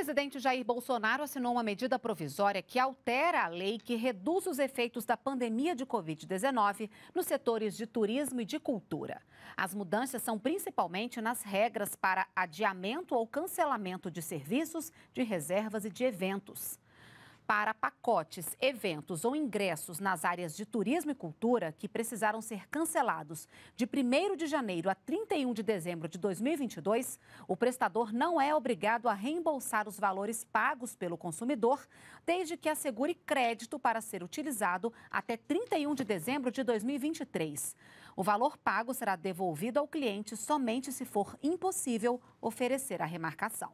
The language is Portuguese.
presidente Jair Bolsonaro assinou uma medida provisória que altera a lei que reduz os efeitos da pandemia de Covid-19 nos setores de turismo e de cultura. As mudanças são principalmente nas regras para adiamento ou cancelamento de serviços, de reservas e de eventos para pacotes, eventos ou ingressos nas áreas de turismo e cultura que precisaram ser cancelados de 1 de janeiro a 31 de dezembro de 2022, o prestador não é obrigado a reembolsar os valores pagos pelo consumidor, desde que assegure crédito para ser utilizado até 31 de dezembro de 2023. O valor pago será devolvido ao cliente somente se for impossível oferecer a remarcação.